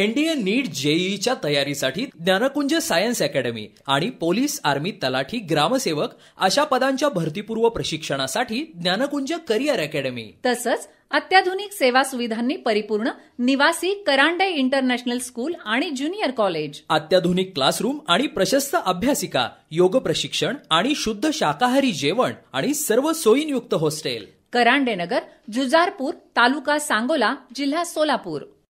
NDA NEET जेईच्या तयारीसाठी Dnyankunj science academy आणि पोलीस आर्मी तलाठी ग्रामसेवक अशा पदांच्या भरतीपूर्व प्रशिक्षणासाठी ज्ञानकुंज करिअर अकॅडमी तसंच अत्याधुनिक सेवा सुविधांनी परिपूर्ण निवासी करांडे इंटरनॅशनल स्कूल आणि ज्युनियर कॉलेज अत्याधुनिक क्लासरूम आणि प्रशस्त अभ्यासिका योग प्रशिक्षण आणि शुद्ध शाकाहारी जेवण आणि सर्व सोयींयुक्त हॉस्टेल करांडे नगर जुजारपूर तालुका सांगोला जिल्हा सोलापूर